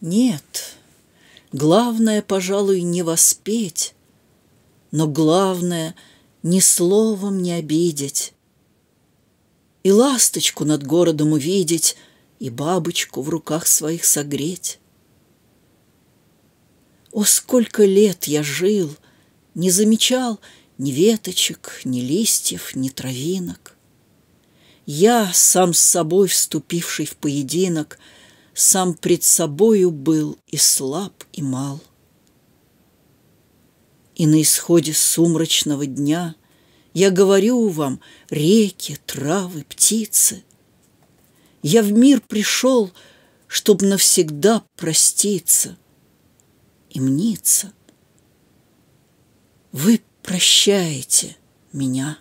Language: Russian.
Нет, главное, пожалуй, не воспеть, но главное — ни словом не обидеть. И ласточку над городом увидеть, и бабочку в руках своих согреть. О, сколько лет я жил, не замечал ни веточек, ни листьев, ни травинок. Я, сам с собой вступивший в поединок — сам пред собою был и слаб, и мал. И на исходе сумрачного дня я говорю вам реки, травы, птицы. Я в мир пришел, чтоб навсегда проститься и мниться. Вы прощаете меня.